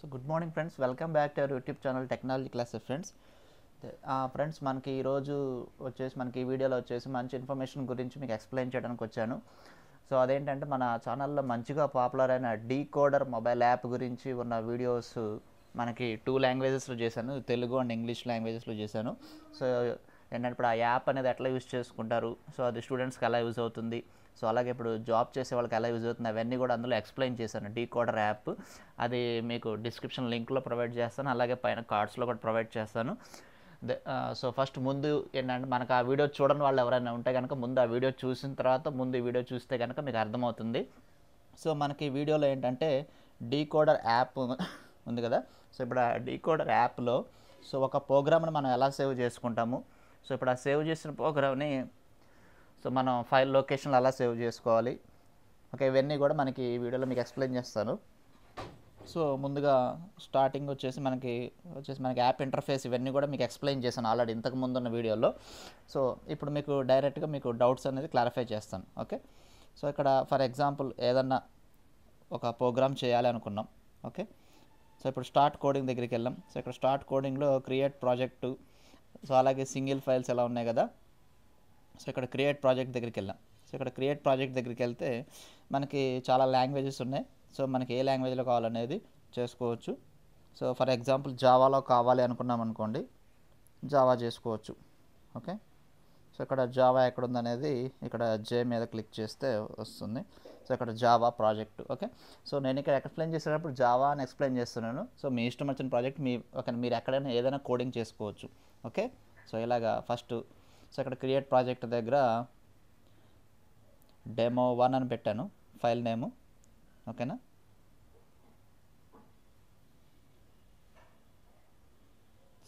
so good morning friends welcome back to our YouTube channel technology class friends friends మనకి ఈరోజు వచ్చేసి మనకి ఈ వీడియోలో వచ్చేసి మంచి ఇన్ఫర్మేషన్ గురించి మీకు ఎక్స్ప్లెయిన్ చేయడానికి వచ్చాను సో అదేంటంటే మన ఛానల్లో మంచిగా పాపులర్ అయిన డీకోడర్ మొబైల్ యాప్ గురించి ఉన్న వీడియోస్ మనకి టూ లాంగ్వేజెస్లో చేశాను తెలుగు అండ్ ఇంగ్లీష్ లాంగ్వేజెస్లో చేశాను సో ఏంటంటే ఇప్పుడు ఆ యాప్ అనేది ఎట్లా యూజ్ చేసుకుంటారు సో అది స్టూడెంట్స్కి ఎలా యూజ్ అవుతుంది సో అలాగే ఇప్పుడు జాబ్ చేసే వాళ్ళకి ఎలా యూజ్ అవుతుంది అవన్నీ కూడా అందులో ఎక్స్ప్లెయిన్ చేశాను డీ కోడర్ యాప్ అది మీకు డిస్క్రిప్షన్ లింక్లో ప్రొవైడ్ చేస్తాను అలాగే పైన కార్డ్స్లో కూడా ప్రొవైడ్ చేస్తాను సో ఫస్ట్ ముందు ఏంటంటే మనకు ఆ వీడియో చూడని వాళ్ళు ఎవరైనా ఉంటే కనుక ముందు ఆ వీడియో చూసిన తర్వాత ముందు ఈ వీడియో చూస్తే కనుక మీకు అర్థమవుతుంది సో మనకి వీడియోలో ఏంటంటే డీకోడర్ యాప్ ఉంది కదా సో ఇప్పుడు ఆ డీకోడర్ యాప్లో సో ఒక ప్రోగ్రామ్ని మనం ఎలా సేవ్ చేసుకుంటాము సో ఇప్పుడు ఆ సేవ్ చేసిన ప్రోగ్రామ్ని సో మనం ఫైల్ లొకేషన్లు అలా సేవ్ చేసుకోవాలి ఓకే ఇవన్నీ కూడా మనకి ఈ వీడియోలో మీకు ఎక్స్ప్లెయిన్ చేస్తాను సో ముందుగా స్టార్టింగ్ వచ్చేసి మనకి వచ్చేసి మనకి యాప్ ఇంటర్ఫేస్ ఇవన్నీ కూడా మీకు ఎక్స్ప్లెయిన్ చేశాను ఆల్రెడీ ఇంతకు ముందు ఉన్న వీడియోలో సో ఇప్పుడు మీకు డైరెక్ట్గా మీకు డౌట్స్ అనేది క్లారిఫై చేస్తాను ఓకే సో ఇక్కడ ఫర్ ఎగ్జాంపుల్ ఏదన్నా ఒక ప్రోగ్రామ్ చేయాలి అనుకున్నాం ఓకే సో ఇప్పుడు స్టార్ట్ కోడింగ్ దగ్గరికి వెళ్ళాం సో ఇక్కడ స్టార్ట్ కోడింగ్లో క్రియేట్ ప్రాజెక్టు సో అలాగే సింగిల్ ఫైల్స్ ఎలా ఉన్నాయి కదా సో ఇక్కడ క్రియేట్ ప్రాజెక్ట్ దగ్గరికి వెళ్ళాం సో ఇక్కడ క్రియేట్ ప్రాజెక్ట్ దగ్గరికి వెళ్తే మనకి చాలా లాంగ్వేజెస్ ఉన్నాయి సో మనకి ఏ లాంగ్వేజ్లో కావాలనేది చేసుకోవచ్చు సో ఫర్ ఎగ్జాంపుల్ జావాలో కావాలి అనుకున్నాం అనుకోండి జావా చేసుకోవచ్చు ఓకే సో ఇక్కడ జావా ఎక్కడ ఉందనేది ఇక్కడ జే మీద క్లిక్ చేస్తే వస్తుంది సో ఇక్కడ జావా ప్రాజెక్ట్ ఓకే సో నేను ఇక్కడ ఎక్స్ప్లెయిన్ చేసేటప్పుడు జావా అని ఎక్స్ప్లెయిన్ చేస్తున్నాను సో మీ ఇష్టం వచ్చిన ప్రాజెక్ట్ మీ ఓకే మీరు ఎక్కడైనా ఏదైనా కోడింగ్ చేసుకోవచ్చు ఓకే సో ఇలాగా ఫస్ట్ సో ఇక్కడ క్రియేట్ ప్రాజెక్ట్ దగ్గర డెమో వన్ అని పెట్టాను ఫైల్ నేము ఓకేనా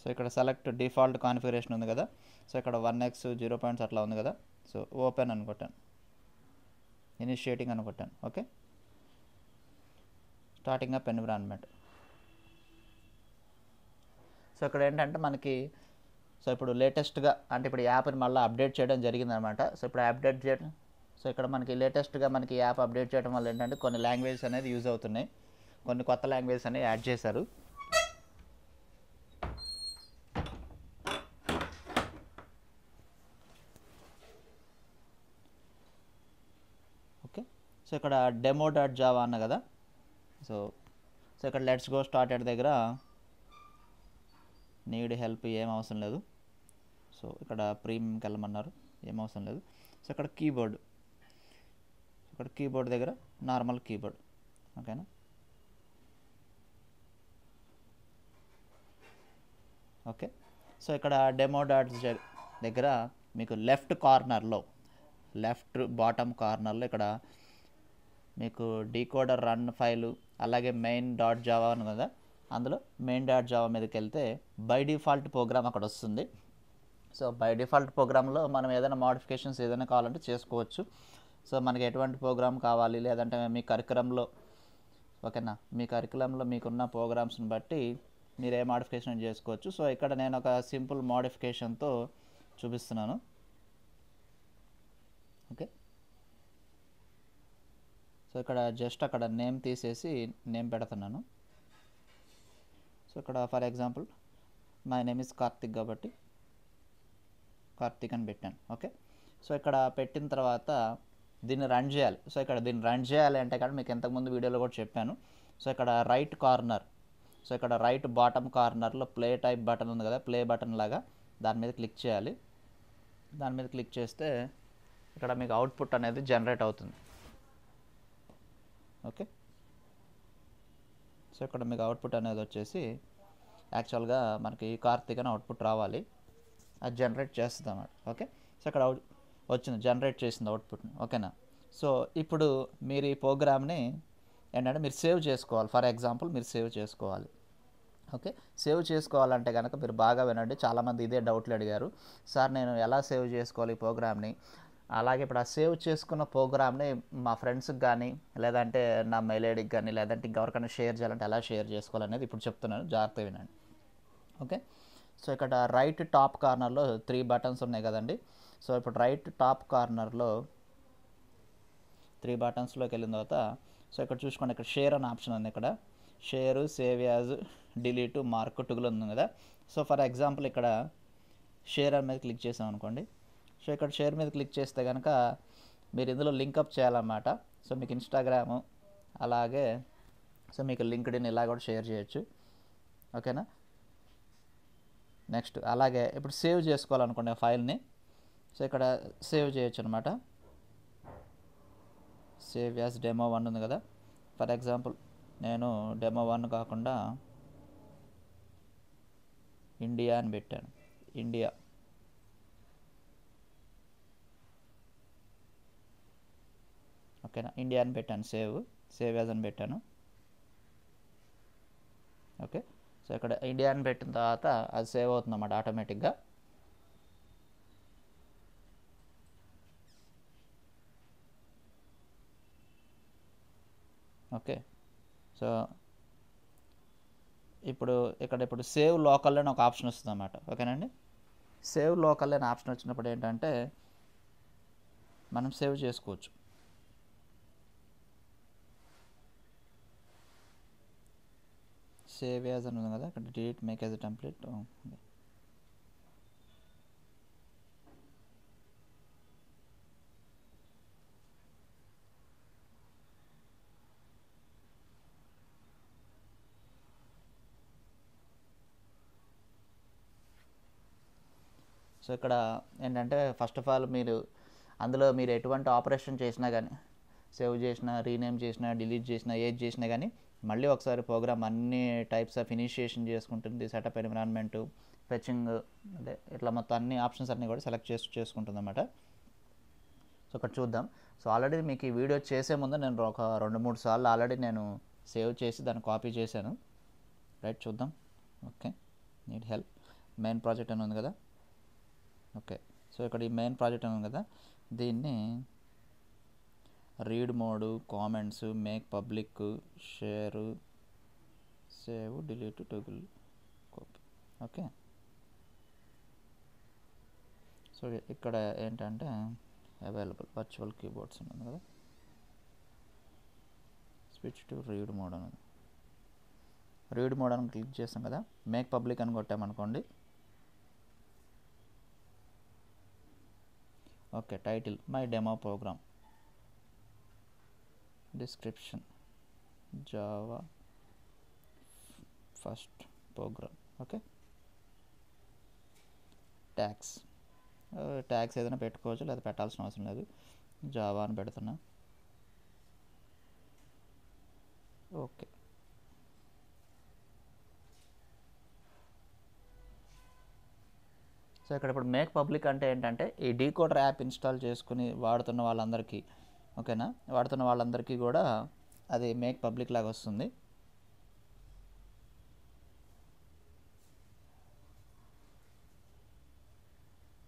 సో ఇక్కడ సెలెక్ట్ డిఫాల్ట్ కాన్ఫిగరేషన్ ఉంది కదా సో ఇక్కడ వన్ ఎక్స్ జీరో పాయింట్స్ అట్లా ఉంది కదా సో ఓపెన్ అనుకుంటాను ఇనిషియేటింగ్ అనుకుంటాను okay starting up environment so ఇక్కడ ఏంటంటే మనకి సో ఇప్పుడు లేటెస్ట్గా అంటే ఇప్పుడు యాప్ని మళ్ళీ అప్డేట్ చేయడం జరిగిందనమాట సో ఇప్పుడు అప్డేట్ చేయడం సో ఇక్కడ మనకి లేటెస్ట్గా మనకి యాప్ అప్డేట్ చేయడం వల్ల ఏంటంటే కొన్ని లాంగ్వేజెస్ అనేది యూజ్ అవుతున్నాయి కొన్ని కొత్త లాంగ్వేజెస్ అనేవి యాడ్ చేశారు ఓకే సో ఇక్కడ డెమో డాట్ జావా అన్న కదా సో సో ఇక్కడ లెట్స్ గో స్టార్ట్ ఎట్ దగ్గర నీడ్ హెల్ప్ ఏం అవసరం లేదు సో ఇక్కడ ప్రీమియంకి వెళ్ళమన్నారు ఏం అవసరం లేదు సో ఇక్కడ కీబోర్డ్ ఇక్కడ కీబోర్డ్ దగ్గర నార్మల్ కీబోర్డ్ ఓకేనా ఓకే సో ఇక్కడ డెమో డాట్స్ దగ్గర మీకు లెఫ్ట్ కార్నర్లో లెఫ్ట్ బాటమ్ కార్నర్లో ఇక్కడ మీకు డీకోడర్ రన్ ఫైలు అలాగే మెయిన్ డాట్ జావా అని కదా అందులో మెయిన్ డాట్ జావా మీదకి వెళ్తే బై డిఫాల్ట్ ప్రోగ్రామ్ అక్కడ వస్తుంది సో బై డిఫాల్ట్ ప్రోగ్రాంలో మనం ఏదైనా మాడిఫికేషన్స్ ఏదైనా కావాలంటే చేసుకోవచ్చు సో మనకి ఎటువంటి ప్రోగ్రామ్ కావాలి లేదంటే మీ కరికులంలో ఓకేనా మీ కరికులంలో మీకున్న ప్రోగ్రామ్స్ని బట్టి మీరు ఏ మాడిఫికేషన్ చేసుకోవచ్చు సో ఇక్కడ నేను ఒక సింపుల్ మాడిఫికేషన్తో చూపిస్తున్నాను ఓకే సో ఇక్కడ జస్ట్ అక్కడ నేమ్ తీసేసి నేమ్ పెడుతున్నాను ఇక్కడ for example my name is Karthik కాబట్టి కార్తిక్ అని పెట్టాను ఓకే సో ఇక్కడ పెట్టిన తర్వాత దీన్ని రన్ చేయాలి సో ఇక్కడ దీన్ని రన్ చేయాలి అంటే కానీ మీకు ఇంతకుముందు వీడియోలో కూడా చెప్పాను సో ఇక్కడ రైట్ కార్నర్ సో ఇక్కడ రైట్ బాటమ్ కార్నర్లో ప్లే టైప్ బటన్ ఉంది కదా ప్లే బటన్ లాగా దాని మీద క్లిక్ చేయాలి దాని మీద క్లిక్ చేస్తే ఇక్కడ మీకు అవుట్పుట్ అనేది జనరేట్ అవుతుంది ఓకే సో ఇక్కడ మీకు అవుట్పుట్ అనేది వచ్చేసి యాక్చువల్గా మనకి కార్తీక్ అని అవుట్పుట్ రావాలి అది జనరేట్ చేస్తుంది అన్నమాట ఓకే సో అక్కడ అవుట్ వచ్చింది జనరేట్ చేసింది అవుట్పుట్ని ఓకేనా సో ఇప్పుడు మీరు ఈ ప్రోగ్రామ్ని ఏంటంటే మీరు సేవ్ చేసుకోవాలి ఫర్ ఎగ్జాంపుల్ మీరు సేవ్ చేసుకోవాలి ఓకే సేవ్ చేసుకోవాలంటే కనుక మీరు బాగా వినండి చాలామంది ఇదే డౌట్లు అడిగారు సార్ నేను ఎలా సేవ్ చేసుకోవాలి ఈ ప్రోగ్రామ్ని అలాగే ఇప్పుడు ఆ సేవ్ చేసుకున్న ప్రోగ్రామ్ని మా ఫ్రెండ్స్కి కానీ లేదంటే నా మెయిల్ ఐడికి కానీ లేదంటే ఇంకెవరికైనా షేర్ చేయాలంటే ఎలా షేర్ చేసుకోవాలనేది ఇప్పుడు చెప్తున్నాను జాగ్రత్త వినండి ఓకే సో ఇక్కడ రైట్ టాప్ కార్నర్లో త్రీ బటన్స్ ఉన్నాయి కదండి సో ఇప్పుడు రైట్ టాప్ కార్నర్లో త్రీ బటన్స్లోకి వెళ్ళిన తర్వాత సో ఇక్కడ చూసుకోండి ఇక్కడ షేర్ అనే ఆప్షన్ ఉంది ఇక్కడ share save as delete mark toggle ఉంది కదా సో ఫర్ ఎగ్జాంపుల్ ఇక్కడ షేర్ అని మీద క్లిక్ చేసాం అనుకోండి సో ఇక్కడ షేర్ మీద క్లిక్ చేస్తే కనుక మీరు ఇందులో లింకప్ చేయాలన్నమాట సో మీకు ఇన్స్టాగ్రాము అలాగే సో మీకు లింక్డ్ ఇన్ ఇలా కూడా షేర్ చేయొచ్చు ఓకేనా నెక్స్ట్ అలాగే ఇప్పుడు సేవ్ చేసుకోవాలనుకోండి ఫైల్ని సో ఇక్కడ సేవ్ చేయొచ్చు అనమాట సేవ్ యాజ్ డెమో వన్ ఉంది కదా ఫర్ ఎగ్జాంపుల్ నేను డెమో వన్ కాకుండా ఇండియా అని పెట్టాను ఇండియా ఓకేనా ఇండియా అని పెట్టాను సేవ్ సేవ్ యాజ్ అని పెట్టాను ఓకే సో ఇక్కడ ఇండియా అని పెట్టిన తర్వాత అది సేవ్ అవుతుంది అన్నమాట ఆటోమేటిక్గా ఓకే సో ఇప్పుడు ఇక్కడ ఇప్పుడు సేవ్ లోకల్ అని ఒక ఆప్షన్ వస్తుంది అన్నమాట ఓకేనండి సేవ్ లోకల్ అనే ఆప్షన్ వచ్చినప్పుడు ఏంటంటే మనం సేవ్ చేసుకోవచ్చు సేవ్ యాజ్ అని ఉంది కదా అక్కడ delete make as template so ఇక్కడ ఏంటంటే ఫస్ట్ ఆఫ్ ఆల్ మీరు అందులో మీరు ఎటువంటి ఆపరేషన్ చేసినా కానీ సేవ్ చేసినా రీనేమ్ చేసినా డిలీట్ చేసినా ఏది చేసినా కానీ మళ్ళీ ఒకసారి ప్రోగ్రామ్ అన్ని టైప్స్ ఆఫ్ ఇనిషియేషన్ చేసుకుంటుంది సెటప్ ఎన్విరాన్మెంట్ ఫెచింగ్ అంటే ఇట్లా మొత్తం అన్ని ఆప్షన్స్ అన్నీ కూడా సెలెక్ట్ చేసి చేసుకుంటుంది అనమాట సో ఇక్కడ చూద్దాం సో ఆల్రెడీ మీకు ఈ వీడియో చేసే ముందు నేను ఒక రెండు మూడు సార్లు ఆల్రెడీ నేను సేవ్ చేసి దాన్ని కాపీ చేశాను రైట్ చూద్దాం okay need help main project అని ఉంది కదా ఓకే సో ఇక్కడ ఈ మెయిన్ ప్రాజెక్ట్ అని ఉంది కదా దీన్ని read mode comments make public share save delete toggle copy okay so ఇక్కడ ఏంటంటే అవైలబుల్ వర్చువల్ కీబోర్డ్స్ ఉన్నది కదా స్విచ్ టు రీడ్ మోడ్ అని రీడ్ మోడ్ అని క్లిక్ చేస్తాం కదా మేక్ పబ్లిక్ అని కొట్టామనుకోండి okay title my demo program description Java first program okay tags tags ఏదైనా పెట్టుకోవచ్చు లేదా పెట్టాల్సిన అవసరం లేదు జావా అని పెడుతున్నా ఓకే సో ఇక్కడ ఇప్పుడు మేక్ పబ్లిక్ అంటే ఏంటంటే ఈ డీకోడర్ యాప్ ఇన్స్టాల్ చేసుకుని వాడుతున్న వాళ్ళందరికీ ఓకేనా వాడుతున్న వాళ్ళందరికీ కూడా అది మేక్ పబ్లిక్ లాగా వస్తుంది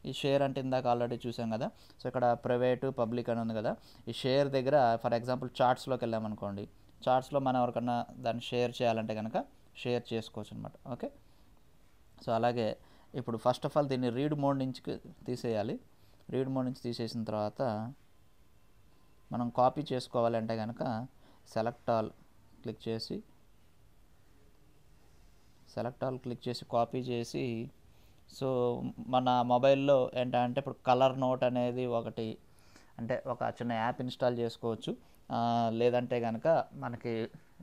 ఈ షేర్ అంటే ఇందాక ఆల్రెడీ చూసాం కదా సో ఇక్కడ ప్రైవేటు పబ్లిక్ అని ఉంది కదా ఈ షేర్ దగ్గర ఫర్ ఎగ్జాంపుల్ చార్ట్స్లోకి వెళ్ళామనుకోండి చార్ట్స్లో మనం ఎవరికన్నా దాన్ని షేర్ చేయాలంటే కనుక షేర్ చేసుకోవచ్చు అనమాట ఓకే సో అలాగే ఇప్పుడు ఫస్ట్ ఆఫ్ ఆల్ దీన్ని రీడ్ మోడ్ నుంచి తీసేయాలి రీడ్ మోడ్ నుంచి తీసేసిన తర్వాత మనం కాపీ చేసుకోవాలంటే కనుక సెలెక్ట్ ఆల్ క్లిక్ చేసి సెలెక్ట్ ఆల్ క్లిక్ చేసి కాపీ చేసి సో మన మొబైల్లో ఏంటంటే ఇప్పుడు కలర్ నోట్ అనేది ఒకటి అంటే ఒక చిన్న యాప్ ఇన్స్టాల్ చేసుకోవచ్చు లేదంటే కనుక మనకి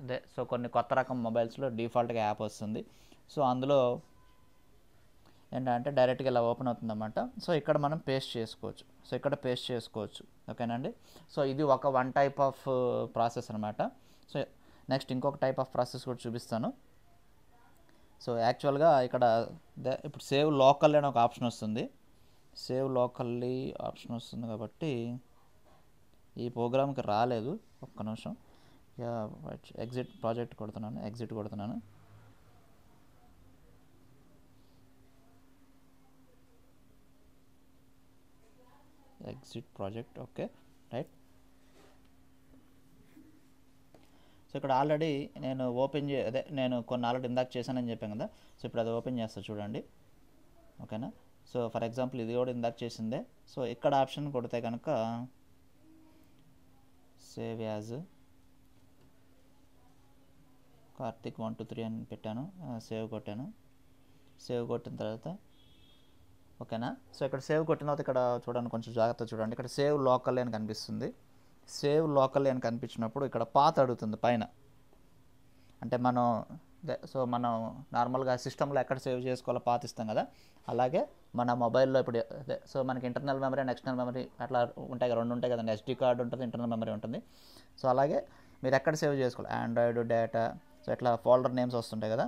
అదే సో కొన్ని కొత్త రకం మొబైల్స్లో డిఫాల్ట్గా యాప్ వస్తుంది సో అందులో ఏంటంటే డైరెక్ట్గా ఇలా ఓపెన్ అవుతుందన్నమాట సో ఇక్కడ మనం పేస్ట్ చేసుకోవచ్చు సో ఇక్కడ పేస్ట్ చేసుకోవచ్చు ఓకేనండి సో ఇది ఒక వన్ టైప్ ఆఫ్ ప్రాసెస్ అనమాట సో నెక్స్ట్ ఇంకొక టైప్ ఆఫ్ ప్రాసెస్ కూడా చూపిస్తాను సో యాక్చువల్గా ఇక్కడ ఇప్పుడు సేవ్ లోకల్ అనే ఒక ఆప్షన్ వస్తుంది సేవ్ లోకల్లీ ఆప్షన్ వస్తుంది కాబట్టి ఈ ప్రోగ్రామ్కి రాలేదు ఒక్క నిమిషం ఎగ్జిట్ ప్రాజెక్ట్ కొడుతున్నాను ఎగ్జిట్ కొడుతున్నాను exit project okay right so ఇక్కడ ఆల్రెడీ నేను ఓపెన్ చే అదే నేను కొన్ని ఆల్రెడీ ఇందాక చేశానని చెప్పాను కదా సో ఇప్పుడు అది ఓపెన్ చేస్తా చూడండి ఓకేనా సో ఫర్ ఎగ్జాంపుల్ ఇది కూడా ఇందాక చేసిందే సో ఇక్కడ ఆప్షన్ కొడితే కనుక save as Karthik one two three అని పెట్టాను సేవ్ కొట్టాను సేవ్ కొట్టిన తర్వాత ఓకేనా సో ఇక్కడ సేవ్ కొట్టిన తర్వాత ఇక్కడ చూడండి కొంచెం జాగ్రత్త చూడండి ఇక్కడ సేవ్ లోకల్ అని కనిపిస్తుంది సేవ్ లోకల్ అని కనిపించినప్పుడు ఇక్కడ పాత్ అడుగుతుంది పైన అంటే మనం సో మనం నార్మల్గా సిస్టంలో ఎక్కడ సేవ్ చేసుకోవాలో పాత ఇస్తాం కదా అలాగే మన మొబైల్లో ఇప్పుడు సో మనకి internal memory and external memory అట్లా ఉంటాయి కదా రెండు ఉంటాయి కదండి ఎస్డి కార్డు ఉంటుంది ఇంటర్నల్ మెమరీ ఉంటుంది సో అలాగే మీరు ఎక్కడ సేవ్ చేసుకోవాలి ఆండ్రాయిడ్ డేటా సో ఇట్లా ఫోల్డర్ నేమ్స్ వస్తుంటాయి కదా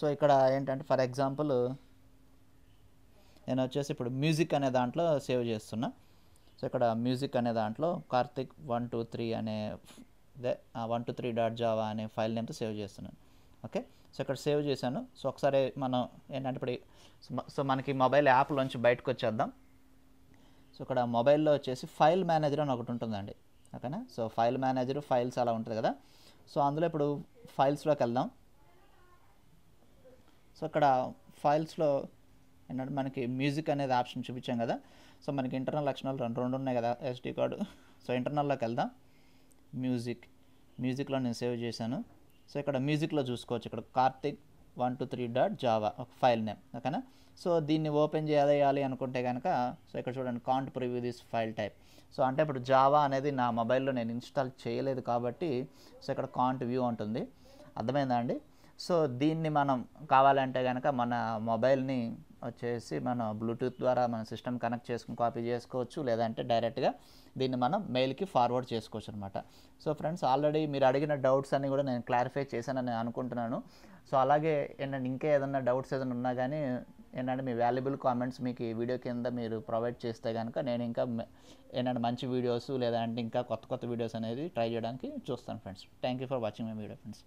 సో ఇక్కడ ఏంటంటే ఫర్ ఎగ్జాంపుల్ నేను వచ్చేసి ఇప్పుడు మ్యూజిక్ అనే దాంట్లో సేవ్ చేస్తున్నా సో ఇక్కడ మ్యూజిక్ అనే దాంట్లో కార్తిక్ వన్ టూ త్రీ అనే one two three dot Java అనే ఫైల్ నేమ్తో సేవ్ చేస్తున్నాను ఓకే సో ఇక్కడ సేవ్ చేశాను సో ఒకసారి మనం ఏంటంటే ఇప్పుడు సో మనకి మొబైల్ యాప్లోంచి బయటకు వచ్చేద్దాం సో ఇక్కడ మొబైల్లో వచ్చేసి ఫైల్ మేనేజర్ అని ఒకటి ఉంటుందండి ఓకేనా సో ఫైల్ మేనేజర్ ఫైల్స్ అలా ఉంటుంది కదా సో అందులో ఇప్పుడు ఫైల్స్లోకి వెళ్దాం సో ఇక్కడ ఫైల్స్లో ఏంటంటే మనకి మ్యూజిక్ అనేది ఆప్షన్ చూపించాం కదా సో మనకి ఇంటర్నల్ లక్షణాలు రెండు రెండు ఉన్నాయి కదా ఎస్డి కార్డు సో ఇంటర్నల్లోకి వెళ్దాం మ్యూజిక్ మ్యూజిక్లో నేను సేవ్ చేశాను సో ఇక్కడ మ్యూజిక్లో చూసుకోవచ్చు ఇక్కడ Karthik one two three dot Java ఒక ఫైల్ నేమ్ ఓకేనా సో దీన్ని ఓపెన్ చేయాలి అనుకుంటే కనుక సో ఇక్కడ చూడండి can't preview this file type so అంటే ఇప్పుడు జావా అనేది నా మొబైల్లో నేను ఇన్స్టాల్ చేయలేదు కాబట్టి సో ఇక్కడ కాంట్ వ్యూ ఉంటుంది అర్థమైందా అండి సో దీన్ని మనం కావాలంటే కనుక మన మొబైల్ని వచ్చేసి మనం బ్లూటూత్ ద్వారా మన సిస్టమ్ కనెక్ట్ చేసుకుని కాపీ చేసుకోవచ్చు లేదంటే డైరెక్ట్గా దీన్ని మనం మెయిల్కి ఫార్వర్డ్ చేసుకోవచ్చు అనమాట సో ఫ్రెండ్స్ ఆల్రెడీ మీరు అడిగిన డౌట్స్ అన్నీ కూడా నేను క్లారిఫై చేశానని అనుకుంటున్నాను సో అలాగే ఏంటంటే ఇంకా ఏదైనా డౌట్స్ ఏదైనా ఉన్నా కానీ ఏంటంటే మీ వాల్యుబుల్ కామెంట్స్ మీకు ఈ వీడియో కింద మీరు ప్రొవైడ్ చేస్తే కనుక నేను ఇంకా ఏంటంటే మంచి వీడియోస్ లేదంటే ఇంకా కొత్త కొత్త వీడియోస్ అనేది ట్రై చేయడానికి చూస్తాను friends thank you for watching my video friends